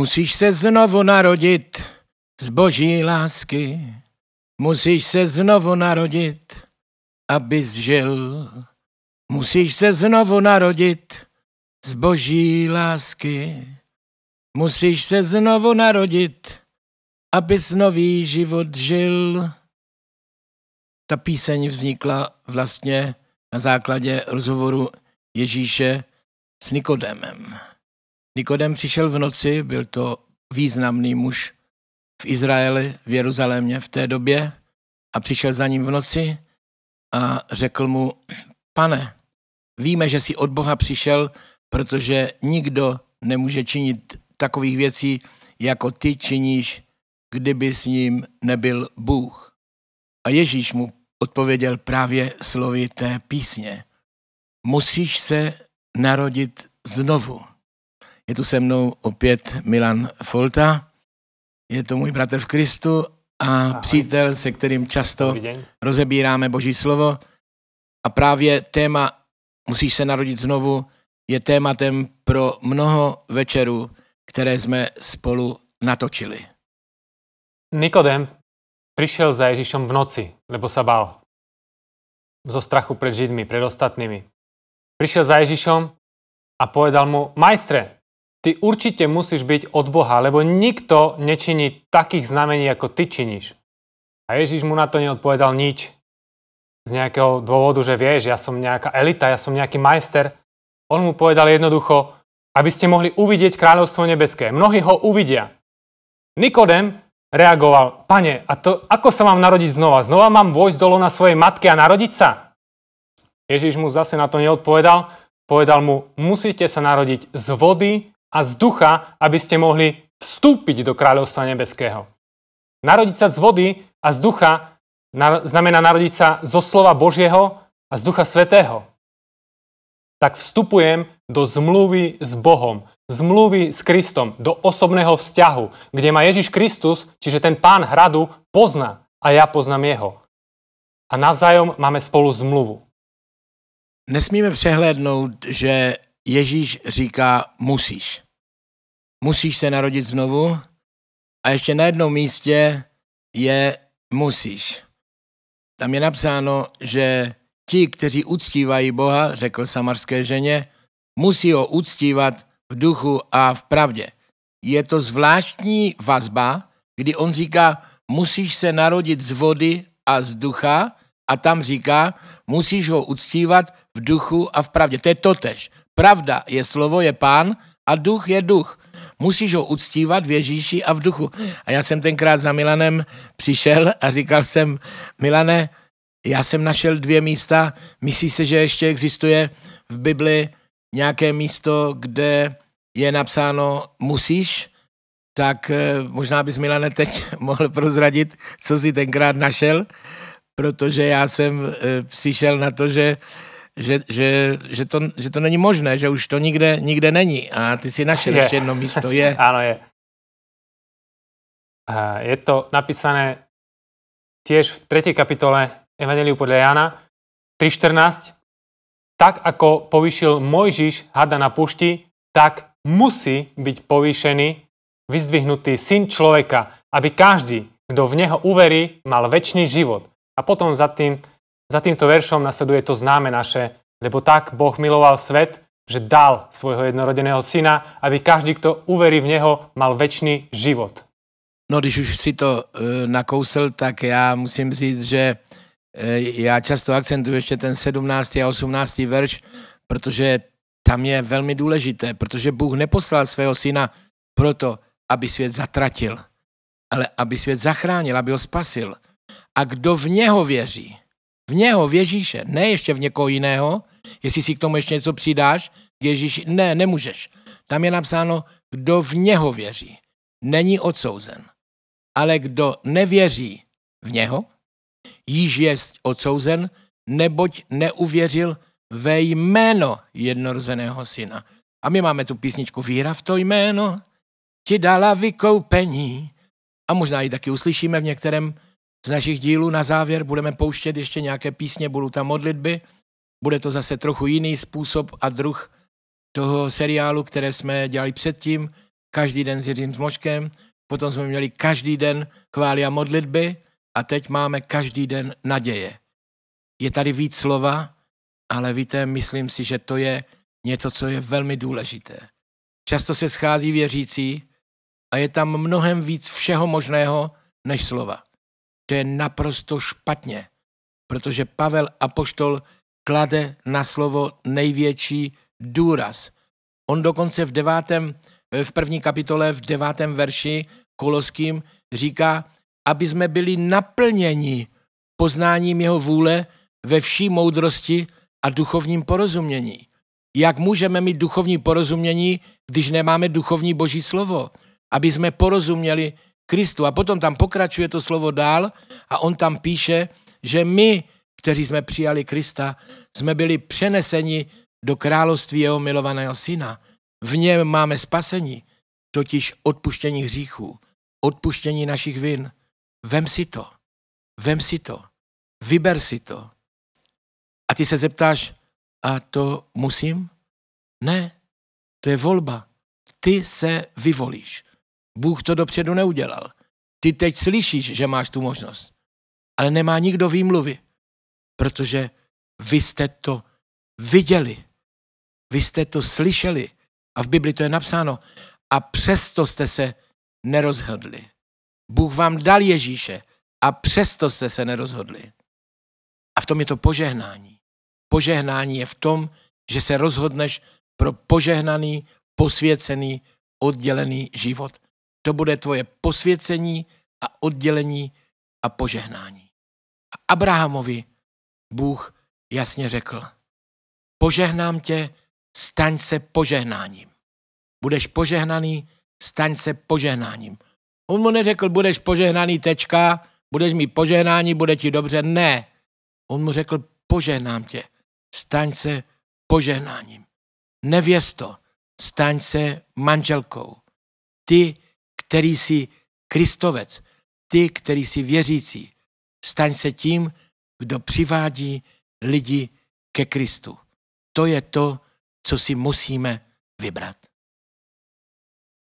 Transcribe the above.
Musíš se znovu narodit z boží lásky, musíš se znovu narodit, abys žil. Musíš se znovu narodit z boží lásky, musíš se znovu narodit, abys nový život žil. Ta píseň vznikla vlastně na základě rozhovoru Ježíše s Nikodemem. Nikodem přišel v noci, byl to významný muž v Izraeli, v Jeruzalémě v té době a přišel za ním v noci a řekl mu, pane, víme, že jsi od Boha přišel, protože nikdo nemůže činit takových věcí, jako ty činíš, kdyby s ním nebyl Bůh. A Ježíš mu odpověděl právě slovy té písně. Musíš se narodit znovu. Je tu se mnou opět Milan Folta, je to můj bratr v Kristu a Ahoj. přítel, se kterým často rozebíráme Boží slovo. A právě téma Musíš se narodit znovu je tématem pro mnoho večerů, které jsme spolu natočili. Nikodem přišel za Ježíšem v noci, nebo se bál. Zo strachu pred Židmi, pred ostatnými. Prišiel za Ježišom a povedal mu, majstre, ty určite musíš byť od Boha, lebo nikto nečiní takých znamení, ako ty činíš. A Ježíš mu na to neodpovedal nič. Z nejakého dôvodu, že vieš, ja som nejaká elita, ja som nejaký majster. On mu povedal jednoducho, aby ste mohli uvidieť kráľovstvo nebeské. Mnohí ho uvidia. Nikodem reagoval, pane, a to, ako sa mám narodiť znova? Znova mám vojsť dolo na svojej matky a narodiť sa? Ježíš mu zase na to neodpovedal, povedal mu, musíte sa narodiť z vody a z ducha, aby ste mohli vstúpiť do kráľovstva nebeského. Narodiť sa z vody a z ducha znamená narodiť sa zo slova Božieho a z ducha svetého. Tak vstupujem do zmluvy s Bohom, zmluvy s Kristom, do osobného vzťahu, kde ma Ježíš Kristus, čiže ten pán hradu, pozná a já poznám jeho. A navzájom máme spolu zmluvu. Nesmíme přehlédnout, že Ježíš říká musíš. Musíš se narodit znovu a ještě na jednom místě je musíš. Tam je napsáno, že ti, kteří uctívají Boha, řekl samarské ženě, musí ho uctívat v duchu a v pravdě. Je to zvláštní vazba, kdy on říká, musíš se narodit z vody a z ducha a tam říká, musíš ho uctívat v duchu a v pravdě. To je totež. Pravda je slovo, je pán a duch je duch. Musíš ho uctívat v Ježíši a v duchu. A já jsem tenkrát za Milanem přišel a říkal jsem, Milane, já jsem našel dvě místa, myslí se, že ještě existuje v Bibli nějaké místo, kde je napsáno musíš, tak eh, možná bys Milane teď mohl prozradit, co si tenkrát našel, protože já jsem eh, přišel na to, že že, že, že, to, že to není možné, že už to nikde, nikde není. A ty si našel je. ještě jedno místo. Je. ano je. Je to napísané tiež v 3. kapitole Evangeliu podle Jana 3.14. Tak ako povýšil Mojžiš hada na pušti, tak musí byť povýšený, vyzdvihnutý syn človeka, aby každý, kdo v neho uverí, mal väčší život. A potom za tým za týmto veršom nasleduje to známe naše, lebo tak Boh miloval svet, že dal svojho jednorodeného syna, aby každý, kdo uverí v něho, mal večný život. No, když už si to e, nakousl, tak já musím říct, že e, já často akcentuji ještě ten 17. a 18. verš, protože tam je velmi důležité, protože Bůh neposlal svého syna proto, aby svět zatratil, ale aby svět zachránil, aby ho spasil. A kdo v něho věří, v něho, v Ježíše, ne ještě v někoho jiného, jestli si k tomu ještě něco přidáš, Ježíši, ne, nemůžeš. Tam je napsáno, kdo v něho věří, není odsouzen. Ale kdo nevěří v něho, již je odsouzen, neboť neuvěřil ve jméno jednorozeného syna. A my máme tu písničku Víra v to jméno ti dala vykoupení. A možná ji taky uslyšíme v některém z našich dílů. Na závěr budeme pouštět ještě nějaké písně, budou tam modlitby. Bude to zase trochu jiný způsob a druh toho seriálu, které jsme dělali předtím, každý den s Jiřím Zmoškem, potom jsme měli každý den chvály a modlitby a teď máme každý den naděje. Je tady víc slova, ale víte, myslím si, že to je něco, co je velmi důležité. Často se schází věřící a je tam mnohem víc všeho možného než slova. To je naprosto špatně, protože Pavel Apoštol klade na slovo největší důraz. On dokonce v devátém, v první kapitole, v devátém verši Koloským říká, aby jsme byli naplněni poznáním jeho vůle ve vší moudrosti a duchovním porozumění. Jak můžeme mít duchovní porozumění, když nemáme duchovní boží slovo? Aby jsme porozuměli Kristu. A potom tam pokračuje to slovo dál a on tam píše, že my, kteří jsme přijali Krista, jsme byli přeneseni do království jeho milovaného syna. V něm máme spasení, totiž odpuštění hříchů, odpuštění našich vin. Vem si to, vem si to, vyber si to. A ty se zeptáš, a to musím? Ne, to je volba. Ty se vyvolíš. Bůh to dopředu neudělal. Ty teď slyšíš, že máš tu možnost. Ale nemá nikdo výmluvy, protože vy jste to viděli. Vy jste to slyšeli. A v Bibli to je napsáno. A přesto jste se nerozhodli. Bůh vám dal Ježíše a přesto jste se nerozhodli. A v tom je to požehnání. Požehnání je v tom, že se rozhodneš pro požehnaný, posvěcený, oddělený život. To bude tvoje posvěcení a oddělení a požehnání. A Abrahamovi Bůh jasně řekl, požehnám tě, staň se požehnáním. Budeš požehnaný, staň se požehnáním. On mu neřekl, budeš požehnaný, tečka, budeš mít požehnání, bude ti dobře. Ne. On mu řekl, požehnám tě, staň se požehnáním. Nevěsto, staň se manželkou. Ty který jsi Kristovec, ty, který jsi věřící. Staň se tím, kdo přivádí lidi ke Kristu. To je to, co si musíme vybrat.